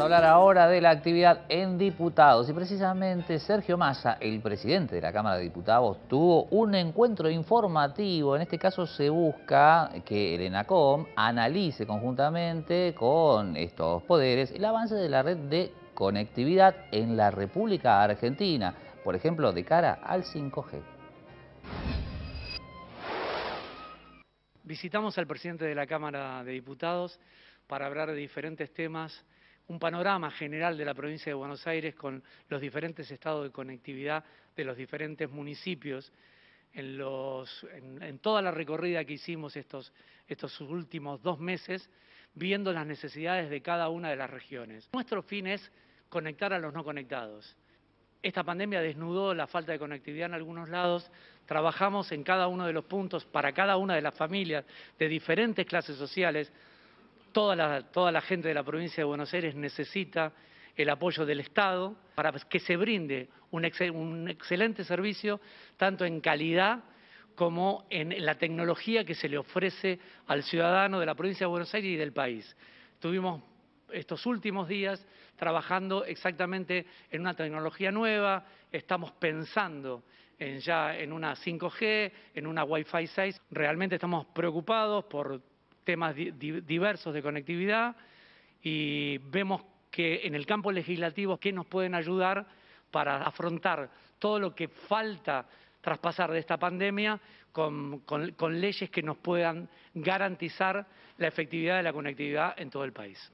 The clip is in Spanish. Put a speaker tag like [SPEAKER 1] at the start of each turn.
[SPEAKER 1] a hablar ahora de la actividad en diputados y precisamente Sergio Massa, el presidente de la Cámara de Diputados, tuvo un encuentro informativo, en este caso se busca que el ENACOM analice conjuntamente con estos poderes el avance de la red de conectividad en la República Argentina, por ejemplo de cara al 5G.
[SPEAKER 2] Visitamos al presidente de la Cámara de Diputados para hablar de diferentes temas un panorama general de la provincia de Buenos Aires con los diferentes estados de conectividad de los diferentes municipios. En, toda la recorrida que hicimos estos, estos últimos dos meses, viendo las necesidades de cada una de las regiones. Nuestro fin es conectar a los no conectados. Esta pandemia desnudó la falta de conectividad en algunos lados. Trabajamos en cada uno de los puntos para cada una de las familias de diferentes clases sociales Toda la, gente de la provincia de Buenos Aires necesita el apoyo del Estado para que se brinde un, excelente servicio, tanto en calidad como en la tecnología que se le ofrece al ciudadano de la provincia de Buenos Aires y del país. Tuvimos estos últimos días trabajando exactamente en una tecnología nueva, estamos pensando en ya en una 5G, en una Wi-Fi 6. Realmente estamos preocupados por temas diversos de conectividad y vemos que en el campo legislativo qué nos pueden ayudar para afrontar todo lo que falta traspasar de esta pandemia con leyes que nos puedan garantizar la efectividad de la conectividad en todo el país.